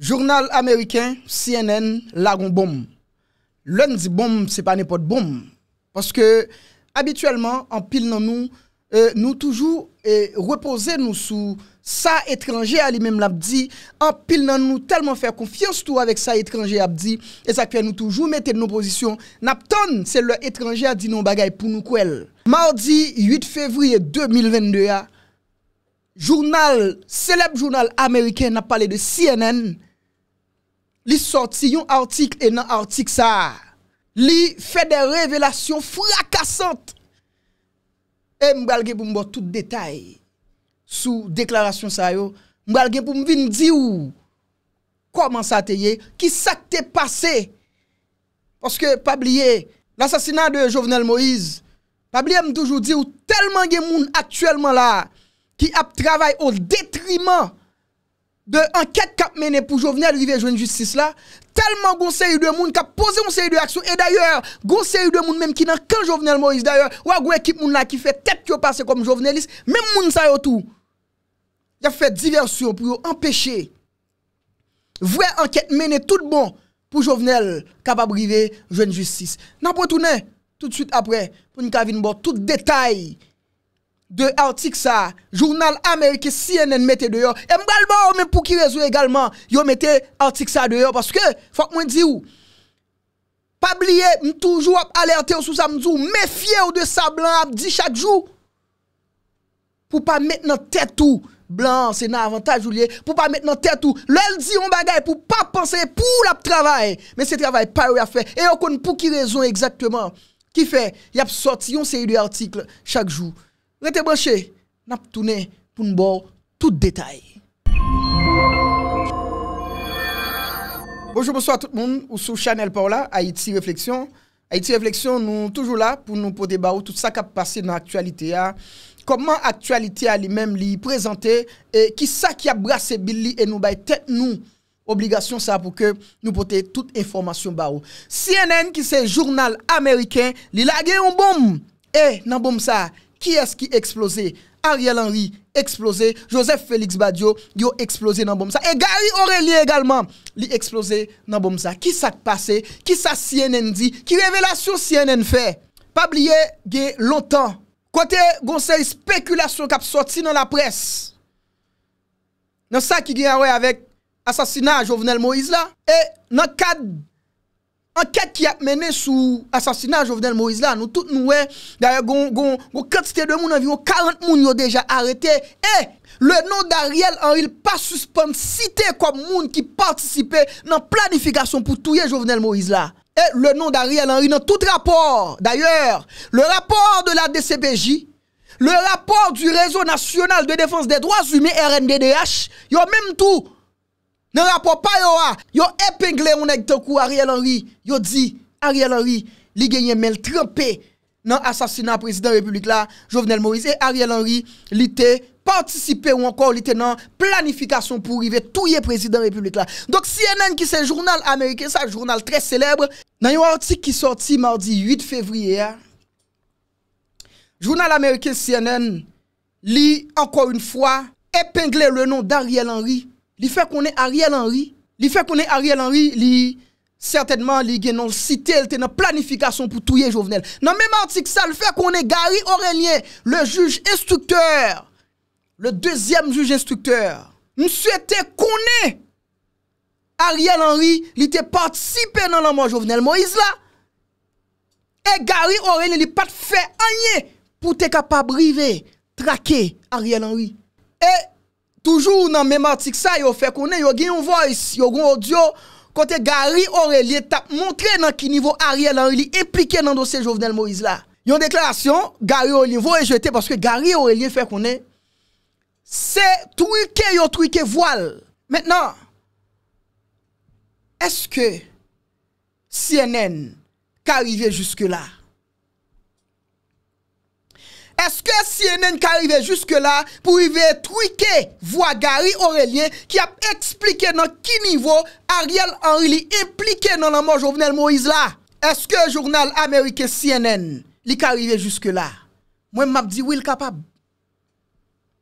Journal américain, CNN, lagon bombe. Lundi bombe, n'est pas n'importe bombe. Parce que habituellement, en pile nous, euh, nous toujours et euh, reposer nous sous ça étranger à même l'a en pile nous tellement faire confiance tout avec ça étranger abdi et ça fait nous toujours mettre nos positions n'apton c'est le étranger a dit nos bagailles pour nous quel mardi 8 février 2022 a, journal célèbre journal américain n'a parlé de CNN Li sorti yon artik e nan artik sa. Li fe de revelasyon frakasante. E mbal gen pou mbo tout detay. Sou deklarasyon sa yo. Mbal gen pou mbin di ou. Koman sa te ye. Ki sa te pase. Poske pabliye. L'assasinat de Jovenel Moïse. Pabliye mdoujou di ou. Telman gen moun aktuelman la. Ki ap travay ou detrimant. de anket kap mene pou jovenel rive joen justice la, telman gonseri de moun kap pose monseri de aksyon, e dayor, gonseri de moun menm ki nan kan jovenel Moïse dayor, wagwe ekip moun la ki fe tek yo pase kom jovenelis, menm moun sa yo tou, ya fe diversyon pou yo empèche, vwe anket mene tout bon, pou jovenel kap ap rive joen justice. Nan pou toune, tout süt apre, pou nika vin bo tout detay, De artik sa, jounal Amerike CNN mette deyo. E mgalman ou men pou ki rezo egalman, yo mette artik sa deyo. Paske, fok mwen di ou, pa blye m toujou ap alerte ou sou sa mdou, mefye ou de sa blan ap di chak jou, pou pa met nan tetou. Blan, se nan avantaj ou liye, pou pa met nan tetou. Lel di yon bagay pou pa pense pou la p'travay. Men se travay pa ou ya fe. E yo kon pou ki rezo exactement ki fe, ya p sorti yon seri de artik chak jou, Rete banshe, nap toune pou nou bo tout detay. Bonjour, bonsoir tout moun. Ou sou Chanel Paula, Haiti Reflexion. Haiti Reflexion nou toujou la pou nou pote ba ou tout sa kap pase nan aktualite ya. Koman aktualite ya li men li prezante, ki sa ki ap brase bil li e nou bay tet nou obligasyon sa pou ke nou pote tout informasyon ba ou. CNN ki se jurnal Ameriken li lage yon bom. E eh, nan bom sa. Ki es ki eksplose? Ariel Henry eksplose. Joseph Felix Badiou eksplose nan bomza. E Gary Aurelie egalman li eksplose nan bomza. Ki sa kpase? Ki sa CNN di? Ki revelasyon CNN fe? Pabliye gen lontan. Kote gonsen spekulasyon kap soti nan la pres. Nan sa ki gen awe avèk asasina Jovenel Moïse la. E nan kade... Anket ki ap mene sou asasina Jovenel Moïse la, nou tout nou e, d'ailleurs, goun katite de moun, anviron 40 moun yo deja arete, e, le nou Dariel Henry pas suspensite kom moun ki participe nan planifikasyon pou touye Jovenel Moïse la. E, le nou Dariel Henry nan tout rapport, d'ailleurs, le rapport de la DCPJ, le rapport du Réseau National de Défense des Droits Humés, RNDDH, yo mèm tou... nan rapor pa yo a yo epengle ou neg te kou Ariel Henry yo di Ariel Henry li genye mel trempe nan asasina prezident republik la Jovenel Maurice e Ariel Henry li te partisipe ou ankor li te nan planifikasyon pou rive touye prezident republik la dok CNN ki se jounal Amerike sa jounal tre celebre nan yo artik ki sorti mardi 8 fevriye jounal Amerike CNN li ankor un fwa epengle le non d'Ariel Henry li fait qu'on est Ariel Henry, li fait qu'on est Ariel Henry, certainement, certainement li non cité était dans planification pour touyer Jovenel. Dans même article ça le fait qu'on est Gary Aurélien, le juge instructeur, le deuxième juge instructeur. Monsieur était est Ariel Henry, il était participé dans la mort Jovenel Moïse là. Et Gary Aurélien, il pas fait rien pour être capable de traquer Ariel Henry. Et Toujou nan mèm artik sa yo fè konè, yo gen yon voice, yo gen audio kote Gary Aurelie tap montre nan ki nivou ariè lan yon li implike nan dosè Jovenel Moïse la. Yon deklarasyon, Gary Aurelie vou rejete paske Gary Aurelie fè konè, se truike yo truike voal. Mèt nan, eske CNN ka rive juske la? Eske CNN ka rive juske la pou rive trike voa Gary Aurelien ki ap eksplike nan ki nivou Ariel Henry li implike nan nanman Jovenel Moïse la? Eske jounal Amerike CNN li ka rive juske la? Mwen m ap di wil kapab?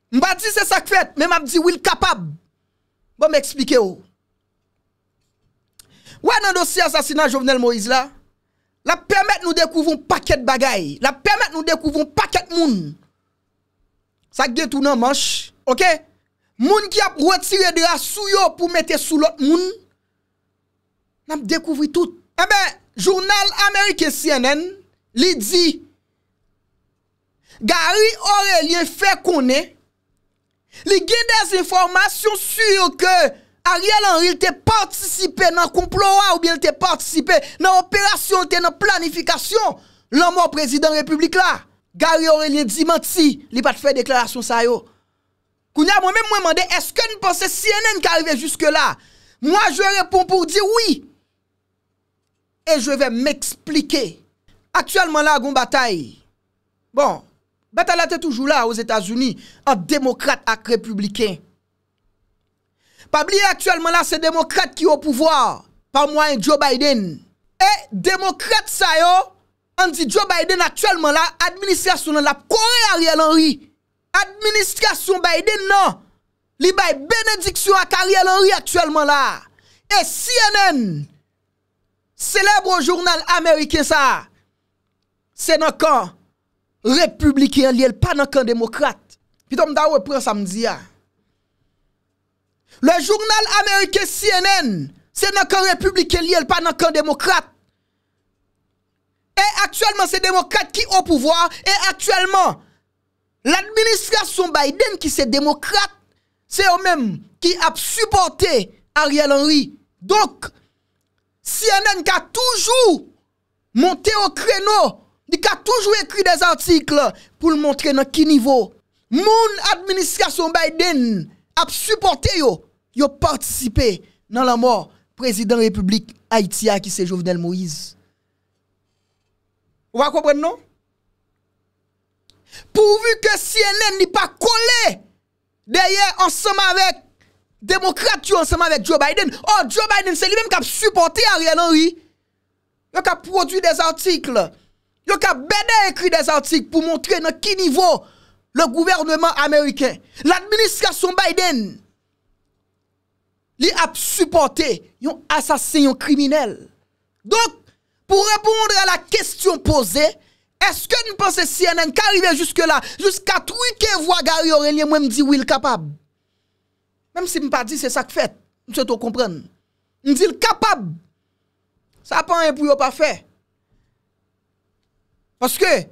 M ba di se sak fet, men m ap di wil kapab? Bo m eksplike ou? Ou anan dosi asasina Jovenel Moïse la? la permette nou dekouvoun paket bagay, la permette nou dekouvoun paket moun. Sak dekoun nan manch, ok? Moun ki ap rotire de la sou yo pou mette sou lot moun, nanm dekouvri tout. Ebe, eh jounal Amerike CNN li di, Gary Aurelien fe konen, li gine des informasyon sou yo ke A rye lan ril te partisipe nan komplora ou bie te partisipe nan operasyon, te nan planifikasyon. Lan mwen prezident republik la, Gary Aurelien Dimenti, li pat fè deklarasyon sa yo. Kounia mwen mwen mwen mande, eske n'pense CNN ki a rive juske la? Mwen je repon pou di woui. E je ve m'eksplike. Aktualman la goun batay. Bon, batalate toujou la ouz Etasuni, an demokrate ak republiken. Pabliye aktyelman la se demokrate ki yo pouvoar Par mwen Joe Biden E demokrate sa yo An di Joe Biden aktyelman la Administrasyon nan la Kore a riyel anri Administrasyon Biden nan Li bay benediksyon ak a riyel anri aktyelman la E CNN Selebro jurnal ameriken sa Se nan kan Republiken li el Pan nan kan demokrate Pitom da we pre samdi ya Le journal américain CNN, c'est dans républicain, camp républicain, pas dans le démocrate. Et actuellement, c'est démocrate qui au pouvoir. Et actuellement, l'administration Biden, qui c'est démocrate, c'est eux-mêmes qui a supporté Ariel Henry. Donc, CNN qui a toujours monté au créneau, qui a toujours écrit des articles pour montrer dans quel niveau. Mon administration Biden a supporté Yo participé dans la mort président de la République Haïti qui c'est Jovenel Moïse. Vous comprenez non Pourvu que CNN n'est pas collé derrière ensemble avec démocratie ensemble avec Joe Biden. Oh Joe Biden c'est lui-même qui a supporté Ariel Henry. Il a produit des articles. Il a écrit des articles pour montrer dans quel niveau le gouvernement américain, l'administration Biden li a supporté un assassin, un criminel. Donc, pour répondre à la question posée, est-ce que nous pensons CNN qui arrive jusque-là, jusqu'à truquer voit Gary Aurélien, moi me dit oui, il est capable. Même si je ne pas dit c'est ça que fait, je te comprendre. Je dis capable. Ça n'a pas un pour pas parfait. Parce que,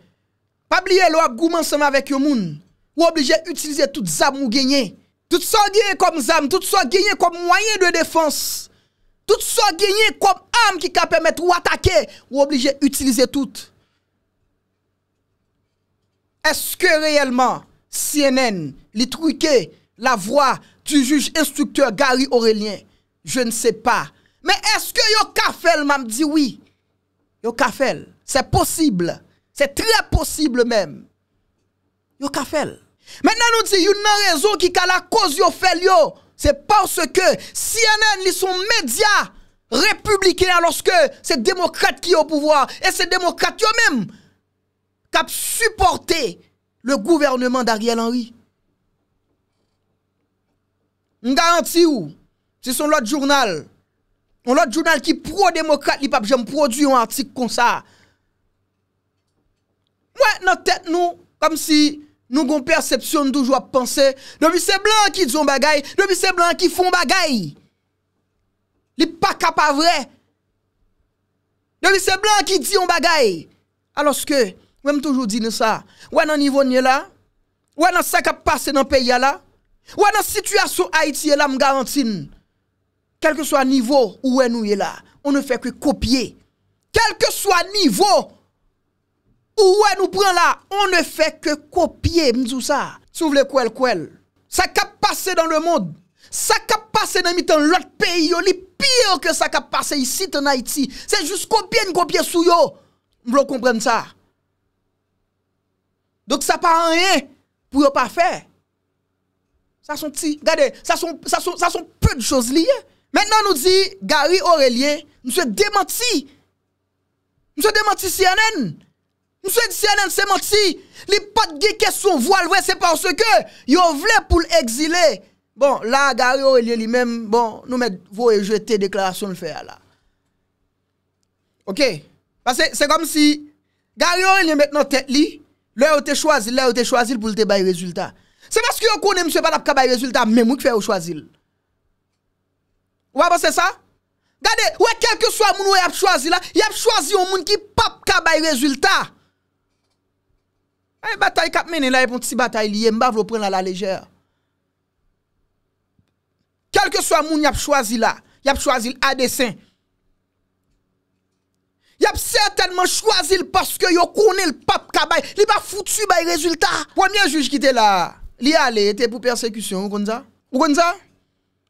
pas oublier l'op ensemble avec yon moun, ou obligé d'utiliser toutes les armes ou gagner. Tout ça gagné comme âme, tout ça gagné comme moyen de défense. Tout ça gagné comme arme qui peut permettre ou attaquer ou obligé utiliser tout. Est-ce que réellement CNN les truqué la voix du juge instructeur Gary Aurélien Je ne sais pas. Mais est-ce que yo kafel m'a dit oui Yo c'est possible. C'est très possible même. Yo kafel. Men nan nou ti yon nan rezon ki ka la koz yo fel yo, se panse ke CNN li son medya republiken aloske se demokrate ki yo pouvoar e se demokrate yo mem kap suporte le gouvernement d'Ariel Henry. M garanti ou, si son lot jounal, son lot jounal ki pro-demokrate li pap, jem prodwi yon artik kon sa, mwen nan tet nou, kom si... Nou gon percepsyon dou jwa panse, nou bi se blan ki di yon bagay, nou bi se blan ki fon bagay, li pa ka pa vre, nou bi se blan ki di yon bagay, aloske, wèm toujou di nè sa, wè nan nivou nye la, wè nan sa ka pase nan pey ya la, wè nan situasyon Haiti yè la mga antin, kelke so a nivou wè nou yè la, on ne fè kwe kopye, kelke so a nivou, ouais nous prend là, on ne fait que copier tout ça. Souvle quel quoi? Ça a passé dans le monde. Ça cap passé dans l'autre pays pire que ça a passé ici en Haïti. C'est juste copier une copier sou yo. comprendre ça. Donc ça pas rien pour yon pas faire. Ça sont regardez, ça sont ça sont ça sont peu de choses liées. Maintenant nous dit Gary Aurélien, nous se démenti. Nous se démenti CNN. Monsieur sommes que CNN, c'est menti. Les potes qui sont voile, c'est parce que yon voulu pour exiler. Bon, là, Gary il est lui-même. Bon, nous met, vous et jeter déclaration de faire là. Ok? Parce que c'est comme si Gary il est maintenant tête li. Là, vous te choisi, là, vous avez choisi pour te bailler résultat. C'est parce que vous connaissez, monsieur, pas d'abcabaille résultat, même vous qui faites choisir. Vous voyez, c'est ça? Regardez, ouais, quel que soit le monde qui a choisi là, il a choisi un monde qui pas capable résultat bataille a mené là pour petite bataille lié m'ba vlo prendre la légère. Quel que soit monde, y a choisi là, Il a choisi à dessein. Y a certainement choisi parce que yo connaît le pape kabay, li pas foutu bay résultat. Premier juge qui était là, li allait était pour persécution, vous ça ça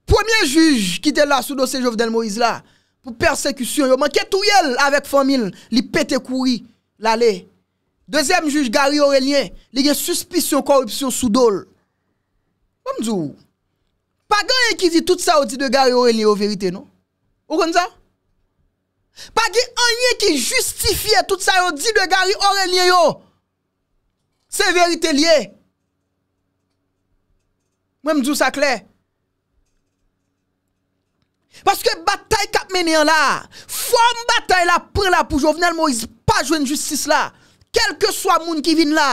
Premier juge qui était là sous dossier Jovenel Moïse là pour persécution, yo manqué tout avec famille, li pété courir l'aller Dezem juj Gary Aurelien, li gen suspisyon korupsyon sou dole. Mwen mdou, pa gen yon ki di tout sa yon di de Gary Aurelien yo verite nou? Ou kon zan? Pa gen yon ki justifiye tout sa yon di de Gary Aurelien yo, se verite liye. Mwen mdou sa kle? Mwen mdou sa kle? Paske batay kap menyen la, fwam batay la pre la pou jovenel mwen wisi pa jwen justice la, kelke swa moun ki vin la,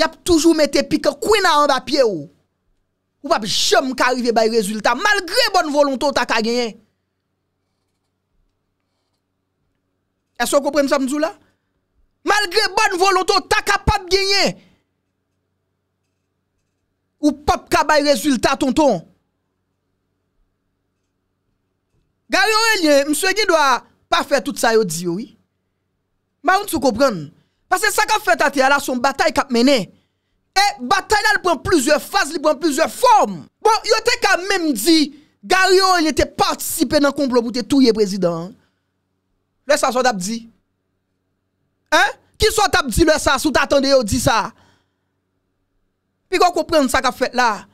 yap toujou mette pika kwen a an bapye ou, ou pap jom ka arrive bay rezultat, malgre bon volonto ta ka genye. Eso kompren sa mzou la? Malgre bon volonto ta ka pap genye, ou pap ka bay rezultat ton ton. Gari ou elye, mswe gen do a pa fe tout sa yo di oui, Maroun sou koupren. Pase sa ka fèt a te ala son batay kap mene. E batay la li pran plusieurs faz, li pran plusieurs form. Bon, yo te kamem di, garyon li te patisipe nan koumblo pou te touye prezident. Le sa sot ap di. Hein? Ki sot ap di le sa sou tatande yo di sa. Pi kon koupren sa ka fèt la.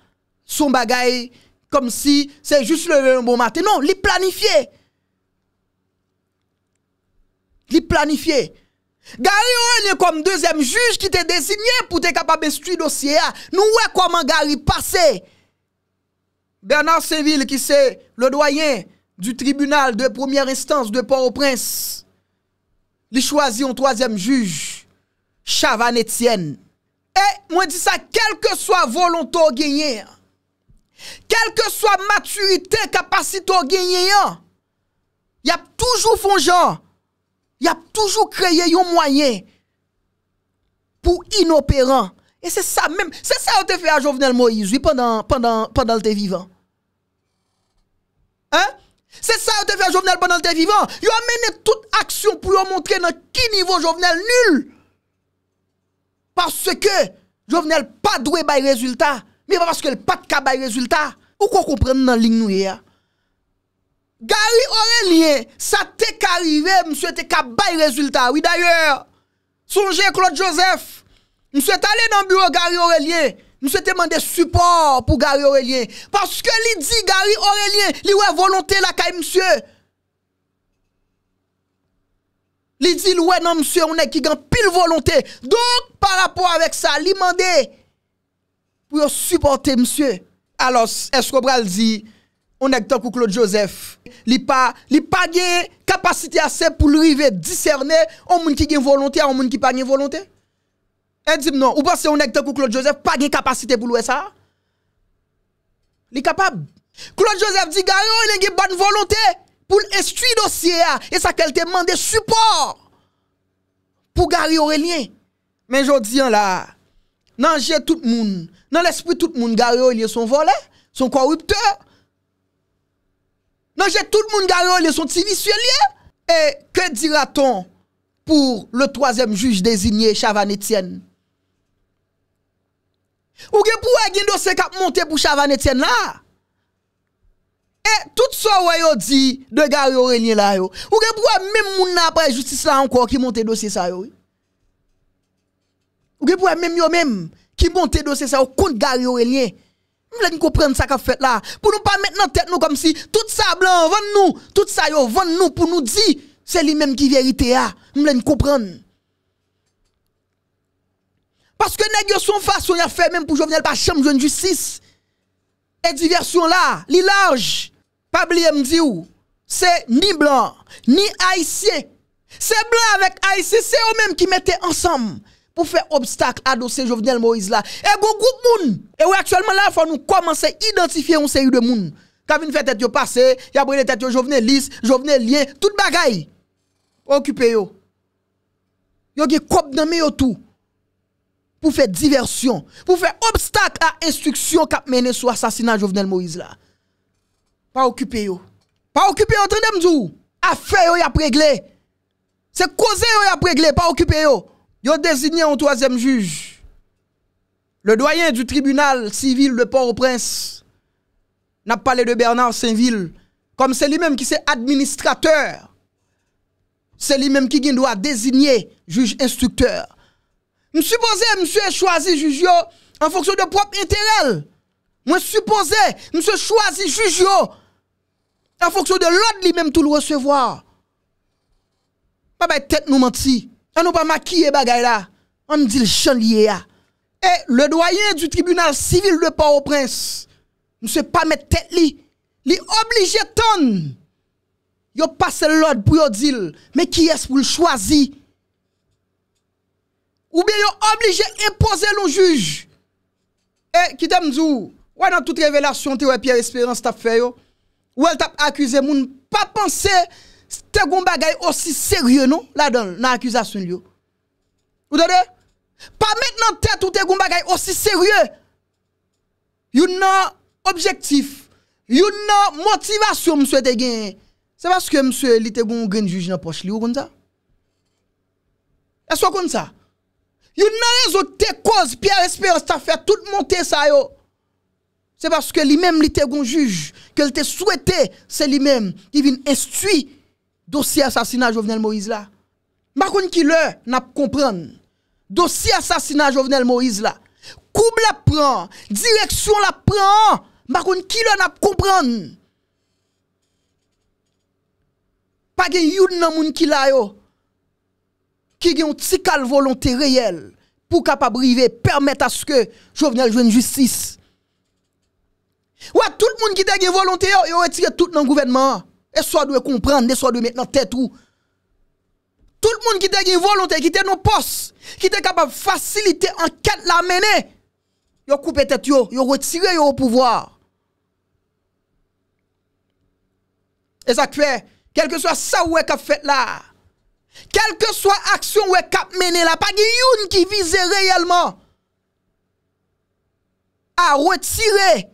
Son bagay, kom si, se juste le ren bon mate. Non, li planifiye. Li planifiye. Gari ouenye kom dezem juj ki te designe pou te kapabestu dosye a. Nou ouenye koman gari pase. Bernard Seville ki se le doyen du tribunal de premier instance de Port-au-Prince. Li chwazi yon toazem juj. Chavan Etienne. E mwen di sa kelke soa volontor genyen. Kelke soa maturite kapasito genyen. Y ap toujou fon jan. Il a toujours créé un moyen pour inopérant. Et c'est ça même, c'est ça te fait à Jovenel Moïse pendant, pendant, pendant le vivant. Hein? C'est ça tu fait à Jovenel pendant le vivant. Il a mené toute action pour montrer dans quel niveau Jovenel nul. Parce que Jovenel pas doué par résultat. Mais pas parce qu'il pas de résultat. Ou quoi comprendre dans la ligne Gary Aurelien, sa te ka rive, msye te ka bay rezultat. Oui, d'ailleurs, son jè Claude Joseph, msye te ale nan bureau Gary Aurelien, msye te mande support pou Gary Aurelien. Paske li di Gary Aurelien, li wè volonté la kay msye. Li di l wè nan msye, onè ki gan pil volonté. Donk, par rapport avèk sa, li mande pou yo supporte msye. Alors, esko bral di... O nekta kou Claude Joseph li pa gen kapasite ase pou l'rive diserne O moun ki gen volonte a o moun ki pa gen volonte E di m non, ou pa se o nekta kou Claude Joseph pa gen kapasite pou loue sa Li kapab Claude Joseph di Garyo il enge ban volonte pou l'estui dosye a E sa kel te mande support Pou Garyo relien Men jodi an la Nan jè tout moun, nan l'espri tout moun Garyo il yè son volet Son korupte Non jè tout moun garyon lè son ti visye liè. E ke dira ton pou le 3èm juj désigne Chavan Etienne? Ou gen pou wè gen dosè kap montè pou Chavan Etienne la? E tout sa wè yo di de garyon renyè la yo. Ou gen pou wè men moun apè justice la anko ki montè dosè sa yo? Ou gen pou wè men yo men ki montè dosè sa yo kont garyon renyè? Vous voulez comprendre ça qu'a fait là Pour nous pas mettre tête nous comme si tout ça blanc vend nous, tout ça yo vend nous pour nous dire c'est lui-même qui vérité a. Vous comprendre Parce que nèg son façon y a fait même pour Jovenel pas chambre de justice. Et diversion là, li large. Pas me dire c'est ni blanc, ni haïtien. C'est blanc avec haïtien, c'est eux-mêmes qui mettaient ensemble pour faire obstacle à dossier Jovenel Moïse là. Et go groupe moun. Et oui, actuellement là, il faut nous commencer à identifier un série de moun. Quand vous fait tête yo passé, y a brûlé tête yo Jovenel Lien, tout bagay. Occupé yo. Yo des kop dans yo tout. Pour faire diversion, pour faire obstacle à instruction qui mené sur assassinat Jovenel Moïse là. Pas occupé yo. Pas occupé yo, entendez Affaire yo y a réglé. C'est causé yo y a réglé, pas occupé yo. Yo désigné un troisième juge, le doyen du tribunal civil de Port-au-Prince, n'a parlé de Bernard Saint-Ville, comme c'est lui-même qui c'est administrateur. C'est lui-même qui doit désigner juge instructeur. Je suppose monsieur choisi juge en fonction de propre intérêt. Moi suppose monsieur choisi juge en fonction de l'ordre lui-même tout le recevoir. Pas tête nous mentit. Anou pa ma kiye bagay la, an di l chan liye a. E, le doyye du tribunal sivil de pa ou prens, nou se pa mette tek li, li oblije ton. Yo pase l lode pou yo dil, me kiye s pou l chwazi. Ou bi yo oblije impose l ou juj. E, ki te mdou, wè nan tout revelasyon te wè pierre espérance tap fè yo, wè tap akwize moun pa panse, C'était un bagay aussi sérieux, non? Là, dans l'accusation, yo. Vous entendez? Pas maintenant tête ou un bagay aussi sérieux. You know, objectif. You know, motivation, monsieur, te C'est parce que monsieur, il était un grand juge dans poche, ou comme ça? Est-ce que comme ça? You know, raison, cause causes, Pierre Espérance, t'a fait tout monter ça, yo. C'est parce que lui-même, il était un juge, qu'il te souhaité, c'est lui-même qui vient instruire dossier assassinat Jovenel Moïse là. Ma qui le n'a comprendre. Dossier assassinat Jovenel Moïse là. Coupe la prend, direction la prend. Ma qui le n'a comprendre. Pas gen youn nan moun ki la yo. Qui gen une volonté réel pour capable arriver permettre à ce que Jovenel joue une justice. Ouais, tout le monde qui a volonté yo, a retiré tout dans le gouvernement. E swa dwe komprend, e swa dwe met nan tèt ou. Tout moun ki te gen volontè, ki te nou pos, ki te kapab fasilite an kèt la menè, yo koupe tèt yo, yo retire yo ou pouvoar. E sak fè, kelke swa sa wè kap fèt la, kelke swa aksyon wè kap menè la, pa gen youn ki vize reyèlman a retire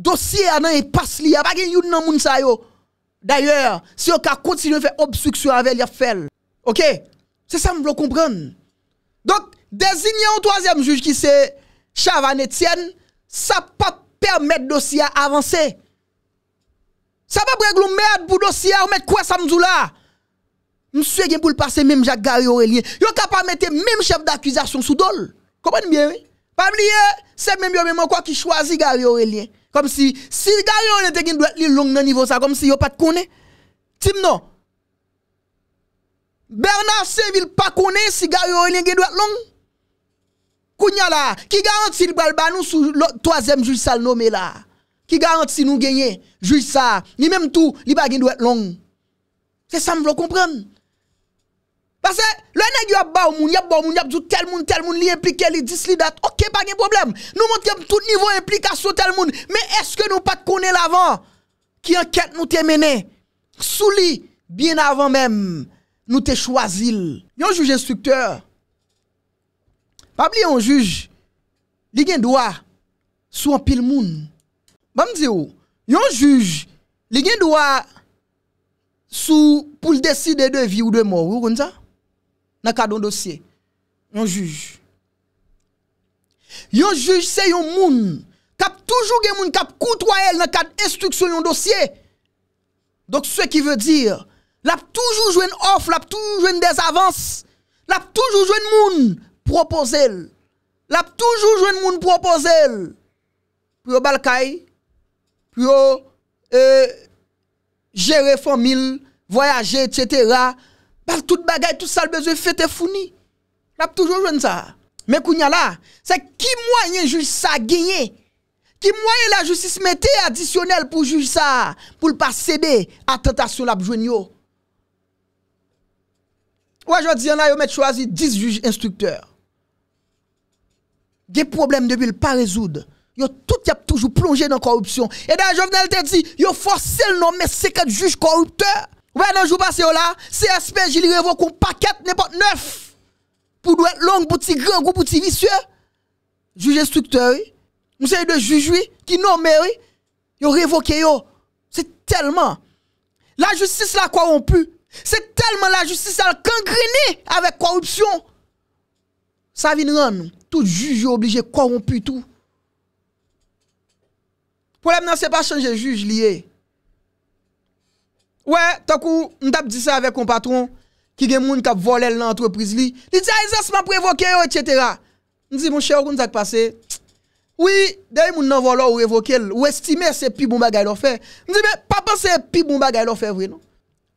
dosye an an yon pas li, pa gen youn nan moun sa yo, D'ayor, se yo ka kontinu fè obsuksyon avèl ya fèl, ok, se sa m vlo komprèn. Donk, dezinye an toazèm juj ki se chav an etsyen, sa pa pèrmèd dosyè avansè. Sa pa breglou mèrd pou dosyè ou mèd kouè samzou la. M souye gen pou l'passe mèm Jacques-Garry Aurélie, yo ka pèrmèd te mèm chèv d'akwizasyon soudol. Komen mèrè? Pas c'est même yo même quoi qui choisit Gary Aurélien. Comme si, si Gary Aurélien était doit être long nan niveau ça, comme si yo pas de connaît. Tim non. Bernard Seville pas connaît si Gary Aurélien gen doit long. Kounya là, qui garantit le bal nous sous le troisième juge sal nommé là? Qui garantit nous gagner? Juge ça, ni même tout, li pas de doit long. C'est ça me comprendre. Pasè, lè nè gyo ap ba ou moun, yap ba ou moun, yap djou tel moun, tel moun, li implikè, li dis, li dat, ok, pa gen problem, nou montèm tout nivou implikasyon tel moun, men eske nou pa kone l'avan ki anket nou temene, sou li, bien avan menm, nou te chwazil. Yon juge instukteur, pa bli yon juge, li gen doa, sou an pil moun. Bam zi ou, yon juge, li gen doa, sou pou l'deside de vi ou de moun, ou kon sa? dans le cadre d'un dossier. On juge. Un juge, c'est un monde qui a toujours un monde. qui côtoyé dans le cadre d'instruction d'un dossier. Donc, ce qui veut dire, a toujours joué une offre, a toujours joué des avances, a toujours joué un monde proposé. a toujours joué un monde proposé. Puis au balcaï, puis au euh, gérer famille, voyager, etc. Par tout bagay, tout salbeze, fete founi. Lap toujou jwen sa. Men kou nye la, se ki mwenye juj sa genye. Ki mwenye la juj si se mette adisyonel pou juj sa. Poul pa sebe, atentasyon lap jwen yo. Ou ajot diyan la yo mette chwazi 10 juj instukteur. Gen problem debil pa rezoud. Yo tout yap toujou plonje nan korupsyon. E dan joun venel te di, yo fwase l nan mes seket juj korupteur. Ouais, dans le jour passé, oh là, CSPJ lui révoque un paquet n'importe neuf. Pour doit long, pour petit grand, pour petit vicieux. Juge instructeur, nous sommes de juges qui nomme, ils révoqué. C'est tellement. La justice la corrompue. C'est tellement la justice est gangrénée avec corruption. Ça vient rendre tout juge obligé corrompu tout. Problème, n'a c'est pas changer juge lié. Ouè, takou, mdap di sa avek kon patron, ki gen moun kap volel nan antwepriz li, li di a ah, izasman prevoke yo, oh, etc. Ndi, moun chè, ou koun zak pase, oui, dè yon moun nan volel ou revokel, ou estime se pi mou bon bagay lo fe, mdi, mè, pa pa se pi mou bon bagay lo fe vre, non?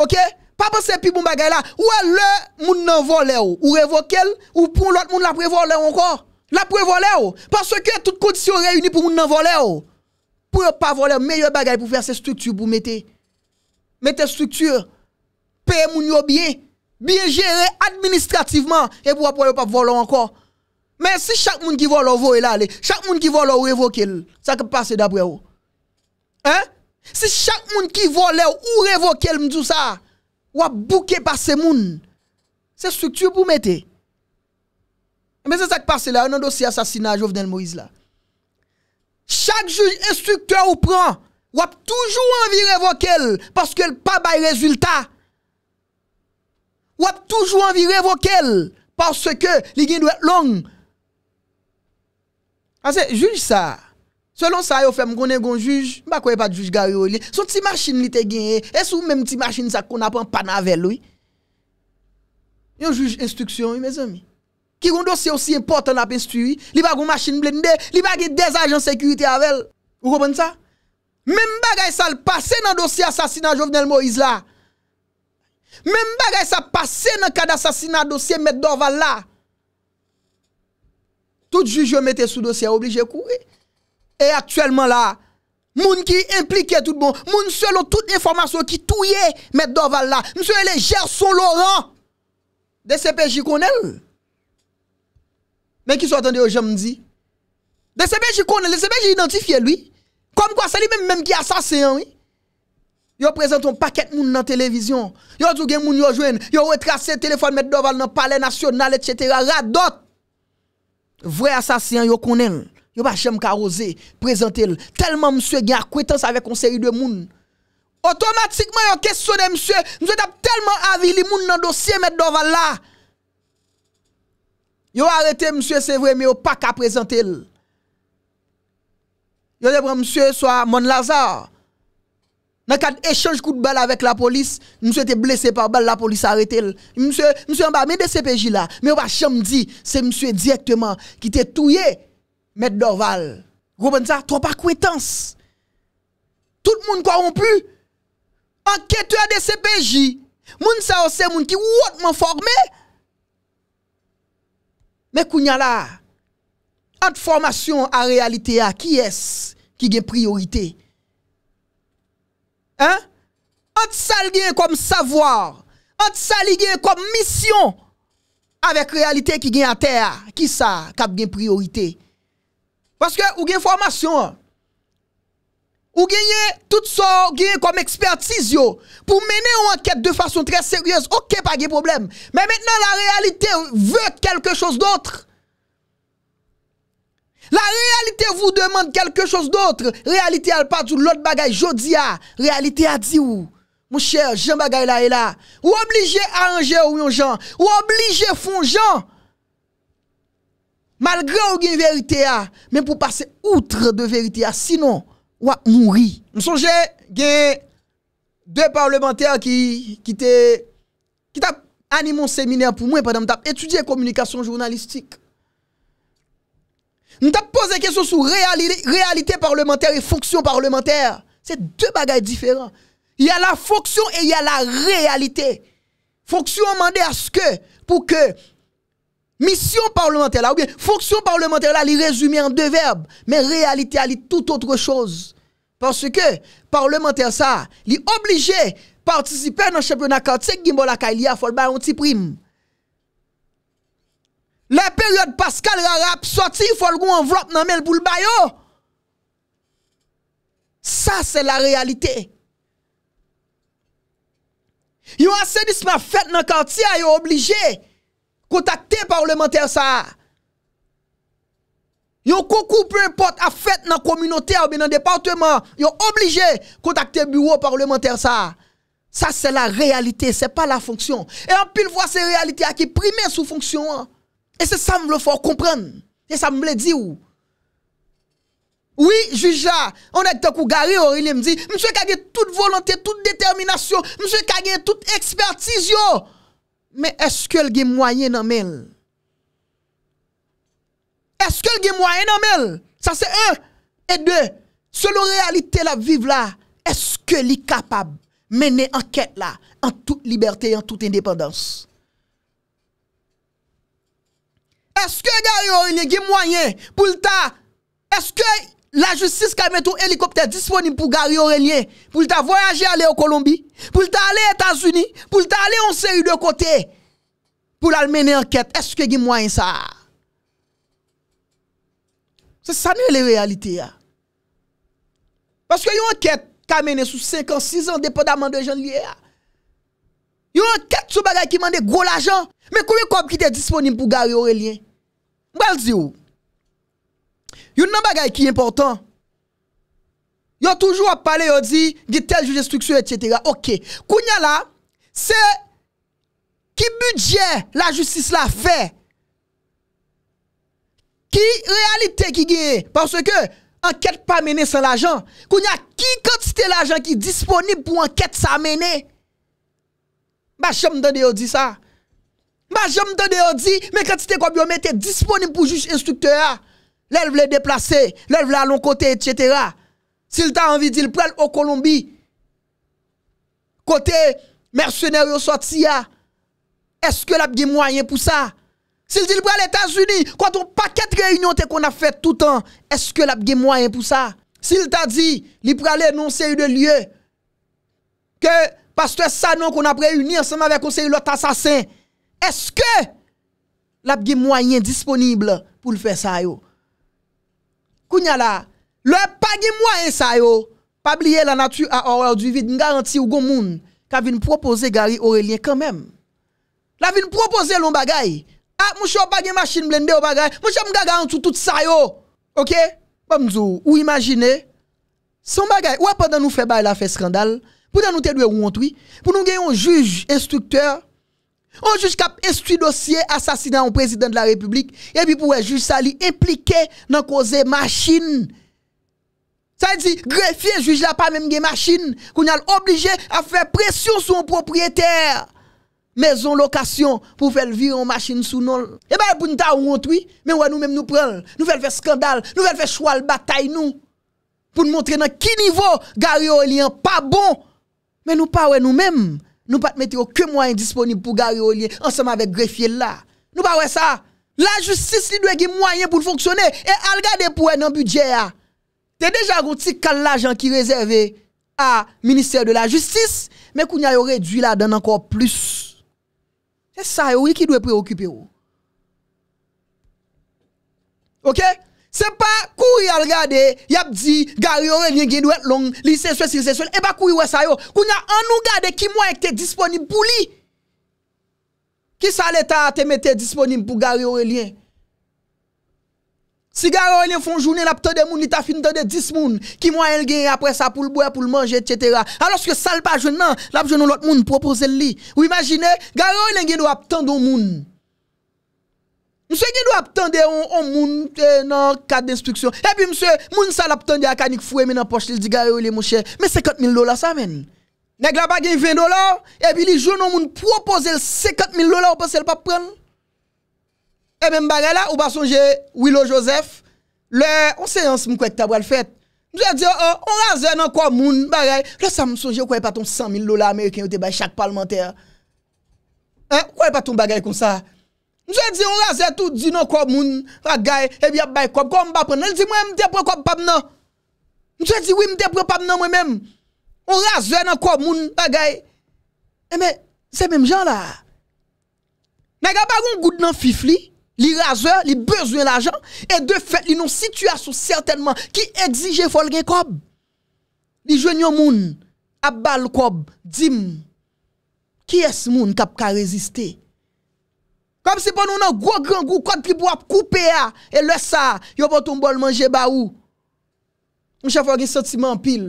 Ok? Pa pa se pi mou bagay la, ouè le moun nan volel ou revokel, ou pou lout moun la prevolel ankon? La prevolel ou? Paso ki yon tout kondisyon reyuni pou moun nan volel ou? Pou yo pa volel, meyo bagay pou fè se st mettez structure, payez moun bien, bien géré administrativement, et pour après pas voler encore. Mais si chaque moun qui vole vole là, chaque monde qui vole ou révoquer, ça peut passer d'après vous. Hein? Si chaque moun qui vole ou révoquer m'dou ça, ou a bouke par ces moun. C'est structure pour mettre. Mais c'est ça qui passe là, dans le dossier assassinat Jovenel Moïse là. Chaque juge instructeur ou prend Wap toujou anvi revoke el, paske el pa bay rezultat. Wap toujou anvi revoke el, paske li gen dwe long. Ase, juj sa. Se lon sa yo fem konen kon juj, mba kwenye pat juj gari yo li. Son ti machin li te gen, es ou menm ti machin sa kon apan pan avel ou? Yo juj instruksyon ou, me zomi? Ki kondos se osi important e apan instruy, li pa kon machin blende, li pa gen desajan sekurite avel. Ou kopan sa? Mem bagay sa l'pase nan dosye asasina Jovenel Moïse la. Mem bagay sa l'pase nan kade asasina dosye Med Doval la. Tout juj yo mette sou dosye oblige kou e. E aktuelman la, moun ki implike tout bon. Moun selo tout informasyon ki touye Med Doval la. Moun selo le jerson Laurent. De sepe jikonel. Men ki sou atende yo jam nzi. De sepe jikonel, de sepe jidentifiye lwi. Comme quoi, c'est lui-même même qui assassin, oui. Yo présente un paquet de monde dans la télévision. Yo dit gen moun yo jouen. Yo retracé téléphone mettre Doval dans le palais national, etc. Radot. Vrai assassin, yo connaît. Yo pas j'aime osé présenter Tellement monsieur a acquaintance avec une série de monde. Automatiquement, yo questionne monsieur. Monsieur t'a tellement avili moun dans dossier mettre Doval là. Yo arrêté monsieur, c'est vrai, mais yo pas qu'à présenter. Yo depre msye so a mon lazar. Nan kat echange kou de bal avek la polis, msye te blese par bal, la polis arete. Msye mba, men de CPJ la, men wap a chanm di, se msye direktman ki te touye, men dorval. Gou ben sa, ton pa kou etans. Tout moun kwa wampu. Anke tu a de CPJ. Moun sa ose moun ki wot man forme. Men kou nyan la, ante formasyon a realite a, ki es? Ki gen priorite An sal gen kom savoar An sal gen kom misyon Awek realite ki gen ater Ki sa kap gen priorite Paske ou gen formasyon Ou genye tout sa Ou genye kom ekspertise yo Pou mene ou anket de fason tre seryose Ok pa gen problem Men menen la realite ve kelke chos dotre La réalité vous demande quelque chose d'autre. Réalité, elle part de l'autre bagaille. Jodia, réalité a dit où? Mon cher, Jean bagaille là et là. Ou obligé arranger ou yon Jean. Ou obligé font Jean. Malgré ou une vérité a. Mais pour passer outre de vérité a. Sinon, ou mourir. mouri. M'songe, gen deux parlementaires qui, qui qui t'a animé mon séminaire pour moi pendant que étudié communication journalistique. Nous t'avons posé question sur réalité, parlementaire et fonction parlementaire. C'est deux bagailles différents. Il y a la fonction et il y a la réalité. Fonction mandé à ce que, pour que mission parlementaire là, ou bien fonction parlementaire là, elle est en deux verbes. Mais réalité, elle est tout autre chose. Parce que parlementaire ça, il est obligé de participer à le championnat 45, il y a un petit prime. La période Pascal Rarap sorti, il faut le enveloppe dans le boule Ça, c'est la réalité. Yo assainissement fait dans le quartier, yo obligé contacter parlementaire ça. Yo coucou peu importe à fait dans communauté ou dans le département, yo obligé contacter bureau parlementaire ça. Ça c'est la réalité, c'est pas la fonction. Et en pile voir c'est réalité qui prime sous fonction. Hein. E se sa m vle fòr kompren, e sa m vle di ou. Oui, juja, an ek te kou gari ou, ilè m di, mse kage tout volonté, tout déterminasyon, mse kage tout ekspertiz yo, men eske lge mwayen nan men? Eske lge mwayen nan men? Sa se un, et deux, se lou realité la vive la, eske li kapab menè an kèt la, an tout liberté, an tout indépendance? Eske Gary Aurelien gi mwanyen pou lta, eske la justis kamen tou helikopter disponib pou Gary Aurelien pou lta voyaje ale o Kolombi, pou lta ale Etasuni, pou lta ale onse yu de kote pou lal mene anket, eske gi mwanyen sa? Se sa nou e le realite ya. Paske yon anket kamen sou 5 an, 6 an depo da mande e jan liye ya. Yon anket sou bagay ki mande gwo la jan. Men kouye kom ki te disponib pou gari orèlien? Mwen zi ou? Yon nan bagay ki yon portan? Yon toujou ap pale yon di, di tel juje struksyon, etc. Ok, kounya la, se ki budget la justice la fe? Ki realite ki ge? Parce ke, anket pa mene san l'ajan. Kounya, ki konti te l'ajan ki disponib pou anket sa mene? Ba chèm dan de yon di sa? Ma jom te de o di, me kratite kwa bi o me te disponim pou jush instukte a, le vle deplase, le vle alon kote, etc. Sil ta anvi di li prel o Kolombi, kote, mersyoner yo sot si a, eske la bge mwayen pou sa? Sil di li prel Etasuni, kwa ton paket reunyon te kon a fete tout an, eske la bge mwayen pou sa? Sil ta di, li prel e non se yu de lye, ke, pastwe sa non kon a preuni, anseman vek kon se yu lot asasen, anseman, Est-ce que la gen moyen disponible pour le faire ça yo? Kounya la, le pas gen moyen ça yo. Pas oublier la nature à horreur du vide, garantie ou gon moun ka vin proposer Gary Aurélien quand même. La vin proposer l'on bagay. Ah, moucho pas gen machine blende ou bagay. Moucho mga en tout ça yo. OK? Bamzou, ou imaginez son bagay, ou pendant nous fait bail la fait scandale, pour nous te doué ou pour nous gagner un juge instructeur on jusqu'à instruire dossier assassinat au président de la République et puis pour juge ça impliqué dans cause machine. Ça dit greffier juge là pas même des machine qu'on a obligé à faire pression sur un propriétaire maison location pour faire vivre en machine sous nos... Et eh ben pour nous ta honte oui, mais ouais nous même nous prenons, nous faisons faire scandale, nous faisons faire choix la bataille nous pour nous montrer dans quel niveau Gary Olien pas bon. Mais nous pas nous-mêmes nous pas mettre aucun moyen disponible pour garer au lien ensemble avec greffier là. Nous pas ouais ça. La justice doit avoir moyen pour fonctionner et al garde pour un budget C'est ah. T'es déjà un petit l'argent qui réservé à ministère de la justice mais qu'on a réduit la donne encore plus. C'est ça oui qui doit préoccuper oh. OK c'est pas courir à regarder, y a dit Gary Aurélien qui doit être long, lycée soit seul, c'est seul et pas courir ça yo. Qu'on a en nous garder qui moi était disponible pour lui. Qui ça l'état te mettait disponible pour Gary Aurélien Si Gary Aurélien font journée la de moun, il t'a fin de 10 moun qui moi elle gagne après ça pour boire, pour le manger etc. Alors que ça le pas jeune non, l'a jeune l'autre moun proposer lui. Vous imaginez Gary Aurélien doit attendre moun. Mse gen nou ap tande an moun eh, nan kat d'instruksyon. E pi mse, moun sal ap tande a kanik fwe men an pochle di gare ou le mou chè. Men 50.000 dola sa men. Neg la bagen 20 dola, e pi li joun an moun propose l 50.000 dola ou pa se l pa pren. E men bagay la, ou ba sonje Willow Joseph. Le, on se yans mou kwek tabou al fèt. Mse diyo, oh, an, oh, an razen an kwa moun bagay. Le sa mou sonje ou kwa e paton 100.000 dola Ameriken yo te bay chak parlamenter. Kwa e paton bagay kon sa? Mwen se di, on raze tout di nan kwa moun ragay, e bi ap bay kwa mbap mwen. El di mwen mte pre kwa mpam nan. Mwen se di, wim mte pre kwa mpam nan mwen menm. On raze nan kwa moun ragay. E men, se menm jan la. Nagaba rongoud nan fifli, li raze, li bezwen la jan, e de fet, li nou situasyon certainman ki egzije fol gen kwa m. Li jwen yon moun, ap bal kwa m, di m, ki es moun kap ka reziste? Kamp si pon nou nan gwo gran gwo kote pi bo ap koupe ah, a, e lè sa, yon bon ton bol manje ba ou. Mwen chè fò gen sentimen anpil.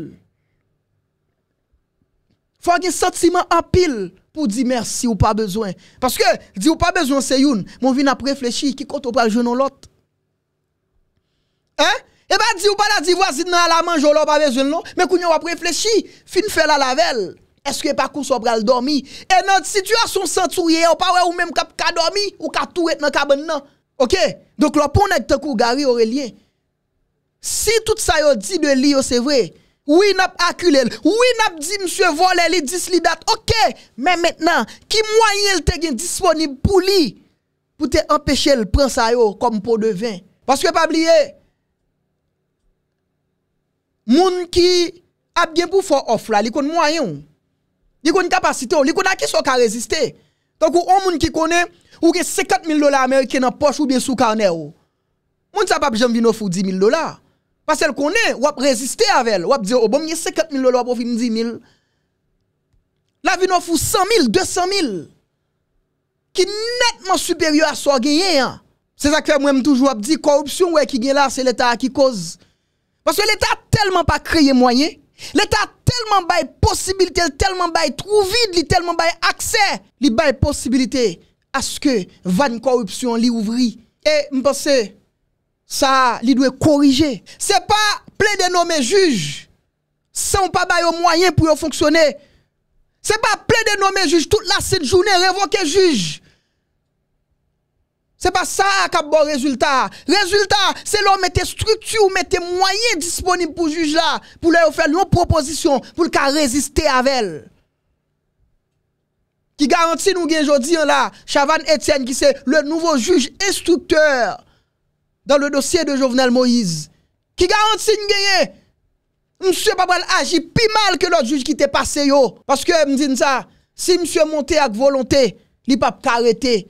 Fò gen sentimen anpil pou di mersi ou pa bezwen. Paske, di ou pa bezwen se yon, moun vin ap reflechi ki kont ou pa joun nou lot. Eh, e ba di ou pa la di vwa zid nan la manjou lò pa bezwen nou, men koun yon wap reflechi, fin fè la lavel. Eske pa kous wap gale dormi? E nan, situasyon san touye, wap awe ou menm kap ka dormi, ou ka tou et nan kaban nan? Ok? Donk la, pou nan te kou gari, Aurelien, si tout sa yo di de li yo, se vre, ou inap akulel, ou inap di msye vole, li dis li dat, ok! Men menm, ki mwanyel te gen disponib pou li, pou te empeshe l pran sa yo, kompo de vin. Paskwe pa bliye, moun ki ap gen pou fwa ofla, li kon mwanyon, y a une capacité, il y a ki résister. il y a on moun qui connaît, ou a 50 000 dollars dans dans poche ou bien sous carnet. ou. Moun sa pap venir vino fou 10 000 Parce qu'elle connaît, avec résister avec, ou dire au oh, bon, a 50 000 dollars pour faire 10 000. La nous fou 100 000, 200 000. à nettement supérieur a gagné. C'est ça que fait ça que toujou ap qui corruption, qui corruption l'État la, cause. Parce que l'État n'a pas tellement pas créé L'Etat telman baye posibilite, telman baye trou vide, li telman baye akse, li baye posibilite aske van korupsyon li ouvri. E mpense, sa li dwe korije. Se pa ple denome juj, se mpa baye o mwayen pou yo fonksyone, se pa ple denome juj, tout la set jounen revoke juj. n'est pas ça qui a bon résultat. Résultat, c'est l'on mette structure, mettez moyens disponibles pour juge là, pour leur faire une proposition, pour le résister avec Qui garantit nous aujourd'hui hein, là, Chavan Etienne, qui c'est le nouveau juge instructeur dans le dossier de Jovenel Moïse. Qui garantit nous gagne? Hein? Monsieur Babal agit plus mal que l'autre juge qui t'est passé yo. Parce que, m'dine ça, si monsieur monté avec volonté, il pas arrêter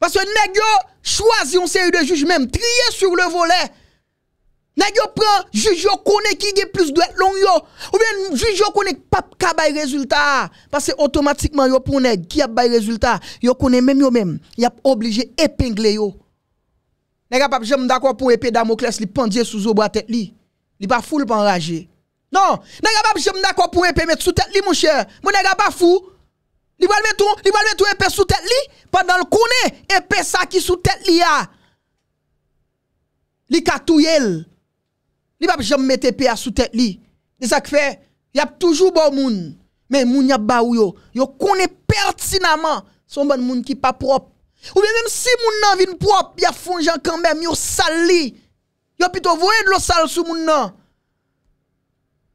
parce que nèg choisi une série de juges même trié sur le volet. Nèg yo prend juge yo connaît qui a plus de long yo ou bien juge yo connaît pas ka bay résultat parce que automatiquement yo pour qui a bay résultat, yo connaît même yo même, y a obligé épingler yo. Nèg pas j'aime d'accord pour épée Damoclès li pendier sous au bras tête li. Li pas foule pas enragé. Non, nèg pas j'aime d'accord pour épée mettre sous tête li mon cher. Mon nèg pas fou. Li va mettre li va mettre épée sous tête li pendant le connaît épée ça qui sous tête li a. Li ka Li pa jamais mettre épée sous tête li. C'est ça que fait, y a toujours bon moun. Mais moun y a ba ou yo, yo connaît pertinemment son bon moun qui pas propre. Ou bien même si moun nan vin propre, y a fonjan quand même yo sali. Yo plutôt voyez de l'eau sale sous moun nan.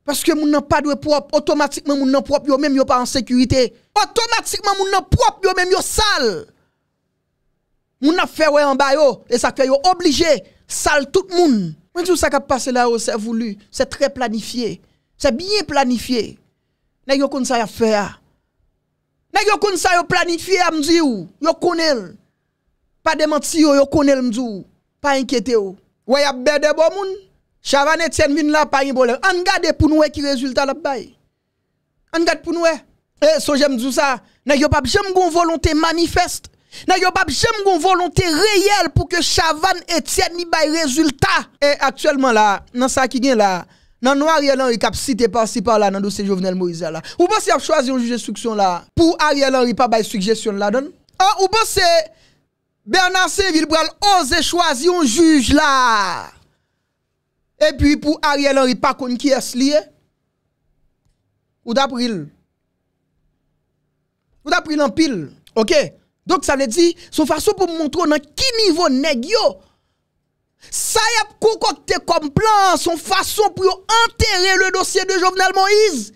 Parce que moun nan pas de propre, automatiquement moun nan propre yo même yo pas en sécurité. Automatiquement moun nan propre yo même yo sale. Moun a fait ouais en bas yo et ça fait yo obligé sale tout moun. Mais tout ça qui passé là c'est voulu, c'est très planifié. C'est bien planifié. Nèg yo kon ça y faire. Nèg yo kon ça yo planifié a m'di ou, yo connaît. Pas menti yo, yo connaît m'di ou. Pas inquiété ou. Ouais y a bête bon moun. Chavan Etienne vin là pas un problème. On gade pour nous qui résultat la baye. On gade pou nous. Eh, so j'aime dire ça, n'y a pas jamais gon volonté manifeste. n'y a pas jamais gon volonté réelle pour que Chavan Etienne ni bail résultat. Et eh, actuellement là, dans ça qui la, là, nou Ariel Henry kap cité par si par-là dans dossier Jovenel Moïse là. Ou si a choisi un juge instruction là pour Ariel Henry pa bail suggestion là donne Ah ou pensez Bernard Seville pral ose choisir un juge là epi pou Ariel Henry Pakoun ki es liye, ou da pril. Ou da pril an pil. Ok, dok sa me di, son fason pou mwontro nan ki nivou neg yo, sa yap koukote komplan, son fason pou yo enterre le dosye de Jovenel Moïse,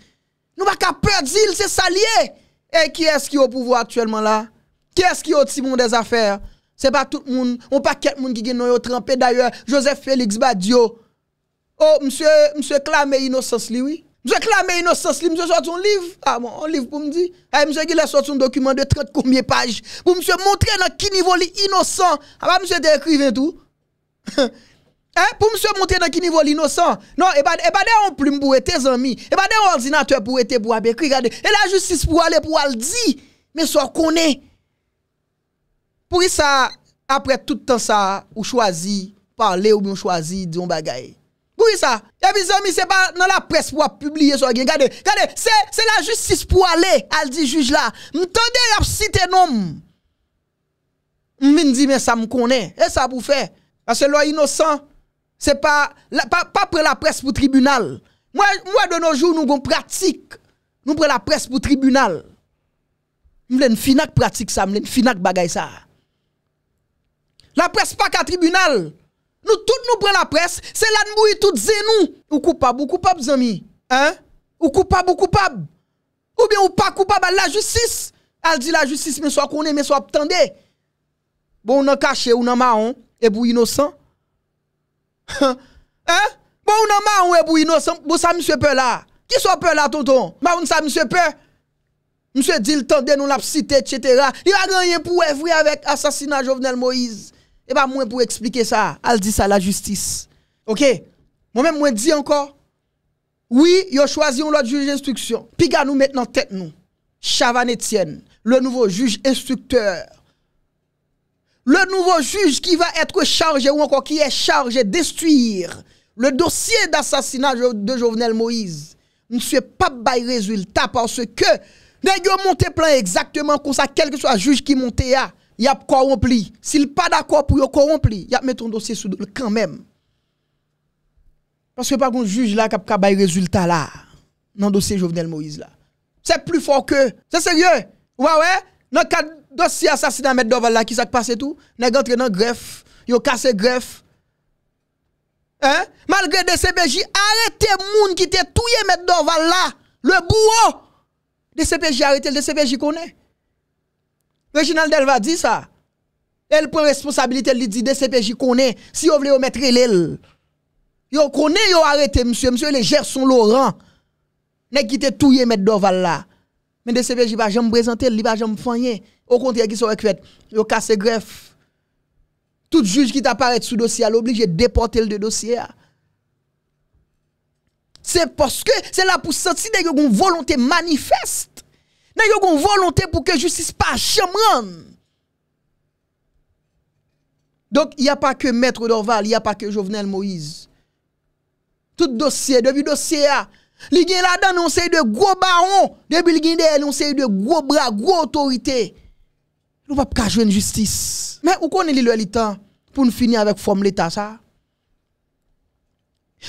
nou baka pe dzil se salye. E ki es ki yo pouvo aktuelman la? Ki es ki yo ti moun de zafere? Se pa tout moun, ou pa ket moun ki gin nou yo trempè, d'ailleurs Joseph Félix Badiou, Oh, msye klame inosans li, oui? Msye klame inosans li, msye sort yon liv? Ah, mwen, bon, yon liv pou mdi? Hey, eh, msye ki la sort yon dokumen de 30 koumyen page. Pou msye montre nan ki nivou li inosans? Ha ba msye dekri ven tou? Hey, eh, pou msye montre nan ki nivou li inosans? Non, e ba dey an plume pou ete zanmi. E ba dey an ordinateur pou ete pou abekri gade. E la justice pou ale pou aldi. Men so konen. Pou y sa, apre tout tan sa, ou chwazi, parle ou mwen chwazi diyon bagaye. ça. Et eh, puis, amis, c'est pas dans la presse pour publier ça. Regardez, regardez, c'est, c'est la justice pour aller, elle dit juge là. M'tendez, y'a cité nom. M'vin dit, mais ça me connaît. Et ça pour faire. Parce que loi innocent, c'est pas, pas, pas pour la presse pour tribunal. Moi, moi, de nos jours, nous on pratique. Nous prenons la presse pour tribunal. Nous finak finac pratique ça, nous finac bagay ça. La presse pas qu'à tribunal. Nou tout nou pren la presse, se lan mou yi tout zenoun. Ou koupab, ou koupab zami? Ou koupab, ou koupab? Ou bien ou pa koupab al la justice? Al di la justice, men so akone, men so ap tende. Bo ou nan kache, ou nan maon, e bou inosan? Bo ou nan maon, e bou inosan, bo sa mswe pe la? Ki so pe la, tonton? Maon sa mswe pe? Mswe di l tende, nou la psite, etc. Li a ganyen pou evri avek asasina jovnel Moise. Et pas moins pour expliquer ça. Elle dit ça à la justice. OK Moi-même, moi dis encore. Oui, ils ont choisi un autre juge d'instruction. Piga nous maintenant tête nous. Chavan Etienne, le nouveau juge instructeur. Le nouveau juge qui va être chargé ou encore qui est chargé d'instruire le dossier d'assassinat de Jovenel Moïse. Monsieur pas bail résultat parce que nèg monté plein exactement comme ça quel que soit le juge qui monté à ah il a corrompu. S'il pas d'accord pour yon corrompre, il a mettre ton dossier sous le quand même. Parce que pas qu'on juge là qui a bail résultat là dans le dossier Jovenel Moïse là. C'est plus fort que c'est sérieux. Ouais ouais, dans le dossier assassinat Mette Doval là qui s'est passé tout, n'est entré dans greffe, a cassé greffe. Hein? Malgré DCPJ, arrêtez moun qui te touye M. Doval là, le bourreau. DCPJ arrêté, le DCPJ connaît. Reginald Delva va dire ça. Elle prend responsabilité, elle dit DCPJ connaît. Si vous voulez mettre l'aile, yo connaît, yo arrêtez, monsieur. Monsieur, les sont Laurent. Ne qui tout touye mettre Doval là. Mais DCPJ va jamais présenter, il va jamais faire. Au contraire, qui sont fait, yo casse greffe. Tout juge qui t'apparaît sous dossier, elle obligé de déporter le dossier. Ah. C'est parce que c'est là pour sentir une volonté manifeste Nè yo goun volontè pou ke justice pa chèm rèm. Donk, y a pa ke mètre d'orval, y a pa ke jovenel Moïse. Tout dosye, debi dosye a, li gen la dan, nou se y de gro baron, debi li gen de el, nou se y de gro bra, gro otorite. Nou pa pou ka jwen justice. Mè, ou kon li lè lè tan pou nou fini avèk fòm lè tan sa?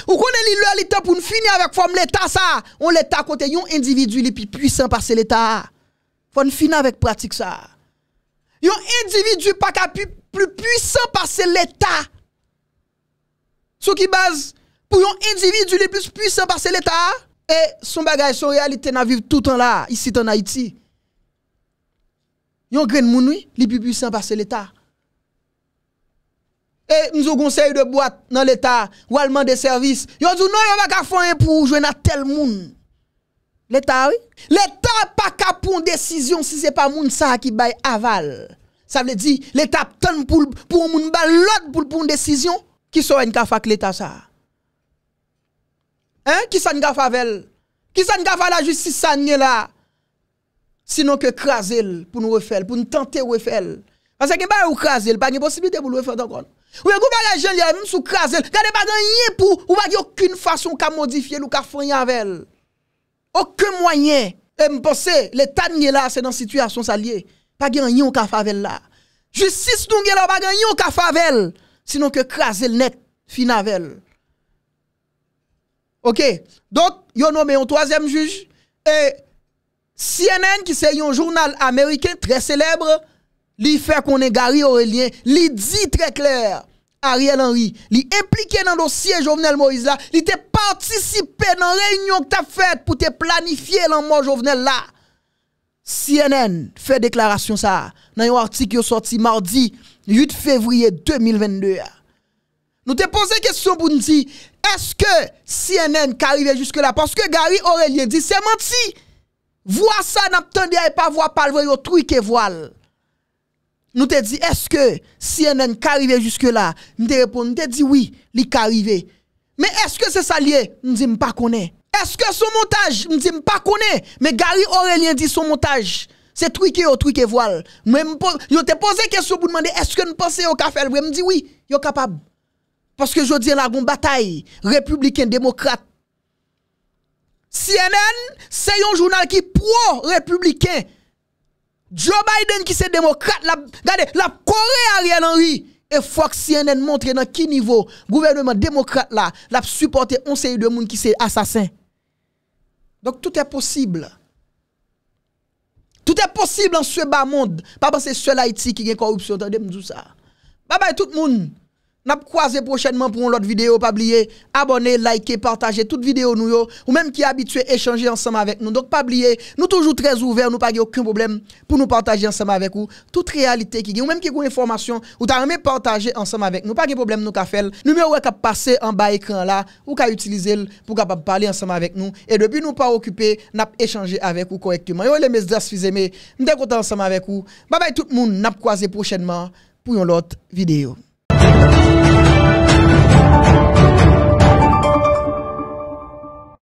Ou konen li lè lè ta pou n finè avèk fòm lè ta sa On lè ta kote yon individu lè pi pwisan parse lè ta Fòm n finè avèk pratik sa Yon individu pa ka pi pwisan parse lè ta Sou ki baz pou yon individu lè pi pwisan parse lè ta E son bagay son realite nan viv toutan la Isi tan Haiti Yon gren mounou li pi pwisan parse lè ta E mzou gonsen yu de boat nan l'Etat, walman de servis, non, yon zou nou yon baka fanyen pou oujwen na tel moun. L'Etat, oui? L'Etat pa ka pou moun desisyon si se pa moun sa ki bay aval. Sa vle di, l'Etat tan pou moun balot pou moun desisyon ki so enka fa k l'Etat sa. Hein? Ki sa enka fa vel. Ki sa enka fa la justi sa nye la. Sinon ke krasel pou nou wefel, pou nou tante wefel. Anse gen bay ou krasel, pa nye posibite pou nou wefel do kon. Ou vous gouba la jen li mèm sou krasel. Gade pa rien pour, ou pas aucune façon ka modifier ou ka fanyen avec Aucun moyen. Et m'pense, l'état n'y là, c'est dans situation salie. Pas rien ou ka favel là. Justice nous là, pas gagné ou ka favel. Sinon que krasel net finavel. OK. Donc, yon nommé un troisième juge et CNN qui c'est un journal américain très célèbre li fait qu'on est Gary Aurélien, li dit très clair. Ariel Henry, li impliqué dans le dossier Jovenel Moïse là, li te participé dans réunion que as faite pour te planifier la mort Jovenel là. CNN fait déclaration ça dans un article sorti mardi 8 février 2022. Nous te posons question pour nous dire, est-ce que CNN qui arrive jusque là, parce que Gary Aurélien dit c'est menti. Vois ça n'a pas voir parler au truc et voile nous te dit est-ce que CNN est arrivé jusque là nous te répond nous te dit oui il est arrivé mais est-ce que c'est ça lié nous dit pas connaît est-ce que son montage nous dit pas connaît mais Gary Aurélien dit son montage c'est truqué ou oh, truqué voile même te te posé question pour demander est-ce que nous pensez au café Je me dit oui yo capable parce que je dis la une bataille républicain démocrate CNN c'est un journal qui pro républicain Joe Biden ki se demokrate la, gade, la kore a rien anri. E fwak CNN montre nan ki nivou, gouvernement demokrate la, la ap supporte onseye de moun ki se asasen. Dok tout e posible. Tout e posible an suye ba moun. Pa panse suye la iti ki gen korupsyon, ta dem zou sa. Pa bay tout moun. N'a croisé prochainement pour une autre vidéo. Pas oublier, abonner, liker, partager toutes vidéos nous ou même qui est habitué à échanger ensemble avec nous. Donc pas oublier, nous toujours très ouverts, nous pas aucun problème pour nous partager ensemble avec vous toute réalité qui ou même qui a une information ou t'as même partager ensemble avec nous. Pas de problème nous avons fait. Numéro qui passé en bas écran là, ou qu'à utiliser pour capable parler ensemble avec nous et depuis nous pas occupé, n'a échangé avec vous correctement. Yo les messages fils mais m'dé content ensemble avec vous. Bye bye tout le monde, n'a croisé prochainement pour une autre vidéo. Thank you.